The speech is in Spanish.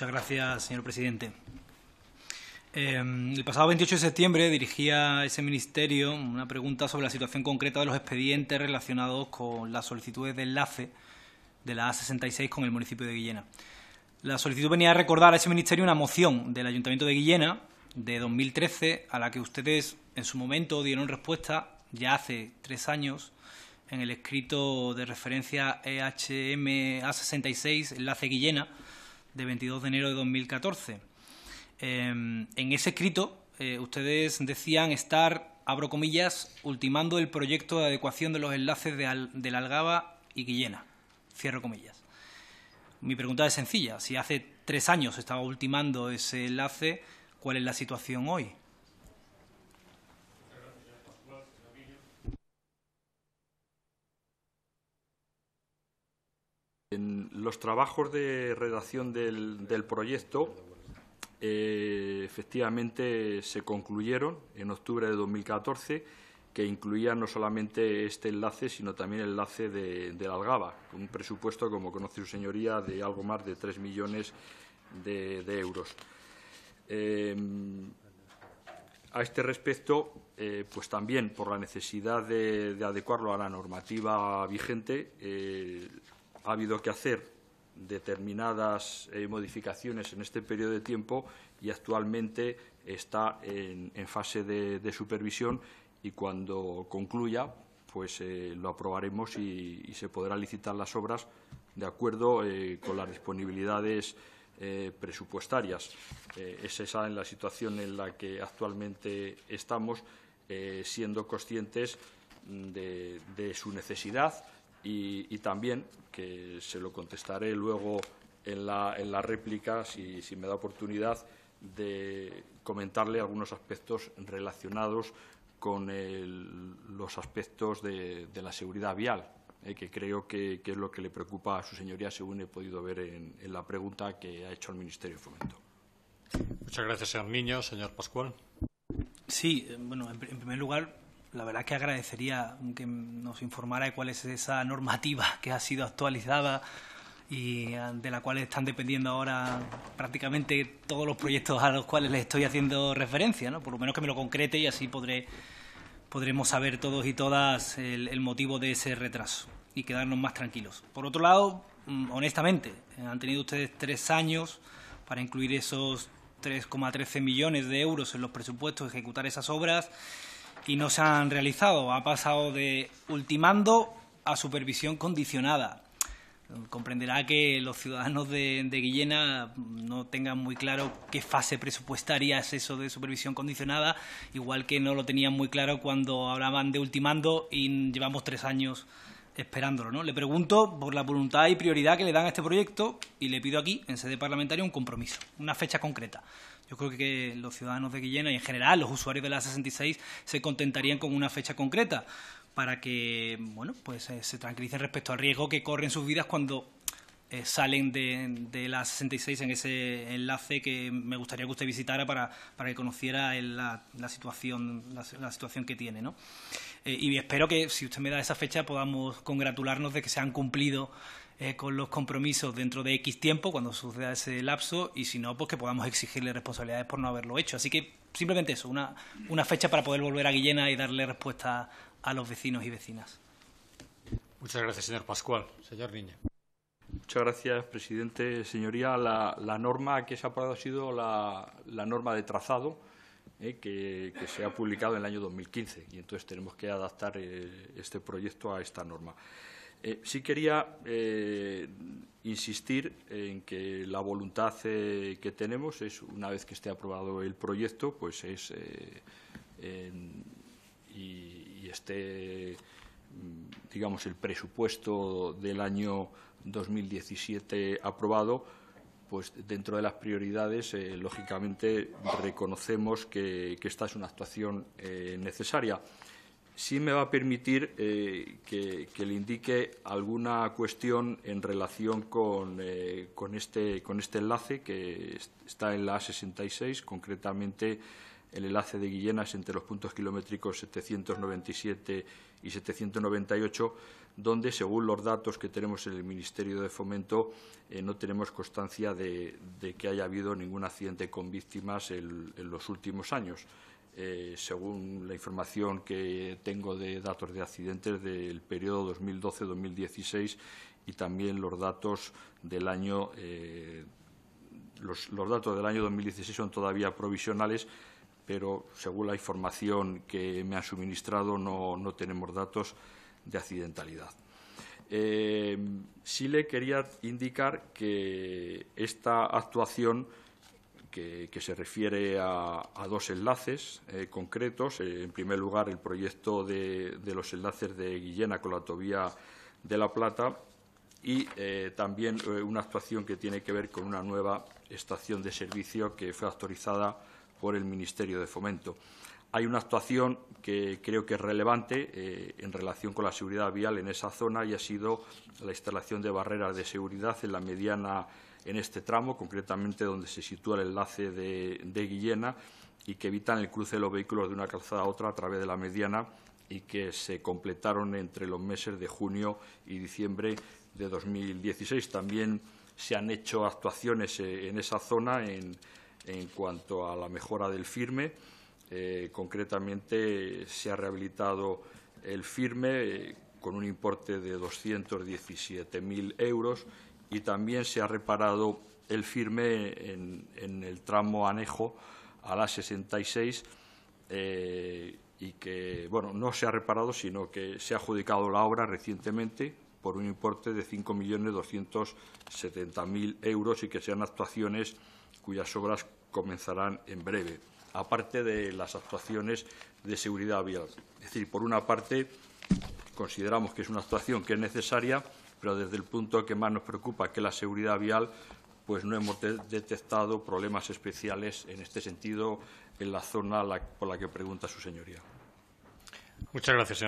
Muchas gracias, señor presidente. Em, el pasado 28 de septiembre dirigía a ese ministerio una pregunta sobre la situación concreta de los expedientes relacionados con las solicitudes de enlace de la A66 con el municipio de Guillena. La solicitud venía a recordar a ese ministerio una moción del Ayuntamiento de Guillena de 2013 a la que ustedes en su momento dieron respuesta ya hace tres años en el escrito de referencia EHM A66 Enlace Guillena de 22 de enero de 2014. Em, en ese escrito, eh, ustedes decían estar, abro comillas, ultimando el proyecto de adecuación de los enlaces de, de la Algaba y Guillena, cierro comillas. Mi pregunta es sencilla, si hace tres años estaba ultimando ese enlace, ¿cuál es la situación hoy? los trabajos de redacción del, proyecto eh, efectivamente se concluyeron en octubre de 2014 que incluía no solamente este enlace, sino también el enlace de, la Algaba, con un presupuesto, como conoce su señoría, de algo más de 3 millones de, euros. Eh, a este respecto, eh, pues también por la necesidad de, adecuarlo a la normativa vigente, ha habido que hacer determinadas eh, modificaciones en este periodo de tiempo y actualmente está en, fase de, supervisión y cuando concluya pues eh, lo aprobaremos y, se podrá licitar las obras de acuerdo eh, con las disponibilidades presupuestarias. es esa es la situación en la que actualmente estamos, siendo conscientes de su necesidad, y, también, que se lo contestaré luego en la, en la réplica, si, me da oportunidad, de comentarle algunos aspectos relacionados con los aspectos de, la seguridad vial, eh, que creo que, es lo que le preocupa a su señoría, según he podido ver en, la pregunta que ha hecho el Ministerio de Fomento. Muchas gracias, señor Niño. Señor Pascual. Sí, eh, bueno, en primer lugar, la verdad es que agradecería que nos informara de cuál es esa normativa que ha sido actualizada y ah, de la cual están dependiendo ahora prácticamente todos los proyectos a los cuales les estoy haciendo referencia, ¿no? Por lo menos que me lo concrete y así podré, podremos saber todos y todas el, el motivo de ese retraso y quedarnos más tranquilos. Por otro lado, mm, honestamente, eh, han tenido ustedes tres años para incluir esos 3,13 millones de euros en los presupuestos, ejecutar esas obras y no se han realizado. Ha pasado de ultimando a supervisión condicionada. Comprenderá que los ciudadanos de, Guillena no tengan muy claro qué fase presupuestaria es eso de supervisión condicionada, igual que no lo tenían muy claro cuando hablaban de ultimando y llevamos tres años esperándolo. ¿no? Le pregunto por la voluntad y prioridad que le dan a este proyecto y le pido aquí, en sede parlamentaria, un compromiso, una fecha concreta. Yo creo que los ciudadanos de Guillena y en general los usuarios de la 66 se contentarían con una fecha concreta para que bueno, pues, eh, se tranquilicen respecto al riesgo que corren sus vidas cuando eh, salen de, de, la 66 en ese enlace que me gustaría que usted visitara para, que conociera la, situación, la, situación que tiene. ¿no? Eh, y espero que si usted me da esa fecha podamos congratularnos de que se han cumplido eh, con los compromisos dentro de X tiempo, cuando suceda ese lapso, y si no, pues que podamos exigirle responsabilidades por no haberlo hecho. Así que simplemente eso, una, una fecha para poder volver a Guillena y darle respuesta a los vecinos y vecinas. Muchas gracias, señor Pascual. Señor Niña. Muchas gracias, presidente. Señoría, la, norma que se ha aprobado ha sido la, norma de trazado eh, que, se ha publicado en el año 2015 y entonces tenemos que adaptar eh, este proyecto a esta norma. Eh, sí quería eh, insistir en que la voluntad eh, que tenemos es, una vez que esté aprobado el proyecto, pues es y, esté, mm, el presupuesto del año 2017 aprobado, pues dentro de las prioridades, lógicamente, reconocemos que, esta es una actuación necesaria sí me va a permitir eh, que, le indique alguna cuestión en relación con, eh, este, este, enlace que está en la A66, concretamente el enlace de Guillenas entre los puntos kilométricos 797 y 798, donde, según los datos que tenemos en el Ministerio de Fomento, eh, no tenemos constancia de, que haya habido ningún accidente con víctimas en los últimos años. Eh, según la información que tengo de datos de accidentes del periodo 2012-2016 y también los datos del año eh, los, datos del año 2016 son todavía provisionales, pero según la información que me han suministrado no, no tenemos datos de accidentalidad. Eh, sí le quería indicar que esta actuación que, se refiere a, dos enlaces eh, concretos. Eh, en primer lugar, el proyecto de, los enlaces de Guillena con la autovía de La Plata y eh, también una actuación que tiene que ver con una nueva estación de servicio que fue autorizada por el Ministerio de Fomento. Hay una actuación que creo que es relevante en relación con la seguridad vial en esa zona y ha sido la instalación de barreras de seguridad en la mediana en este tramo, concretamente donde se sitúa el enlace de, Guillena, y que evitan el cruce de los vehículos de una calzada a otra a través de la mediana y que se completaron entre los meses de junio y diciembre de 2016. También se han hecho actuaciones eh, en esa zona en, cuanto a la mejora del firme. Eh, concretamente, se ha rehabilitado el firme eh, con un importe de 217.000 euros y también se ha reparado el firme en, el tramo anejo a la 66 eh, y que, bueno, no se ha reparado, sino que se ha adjudicado la obra recientemente por un importe de 5.270.000 euros y que sean actuaciones cuyas obras comenzarán en breve, aparte de las actuaciones de seguridad vial. Es decir, por una parte, consideramos que es una actuación que es necesaria pero desde el punto que más nos preocupa, que la seguridad vial, pues no hemos detectado problemas especiales en este sentido en la zona por la que pregunta su señoría. Muchas gracias,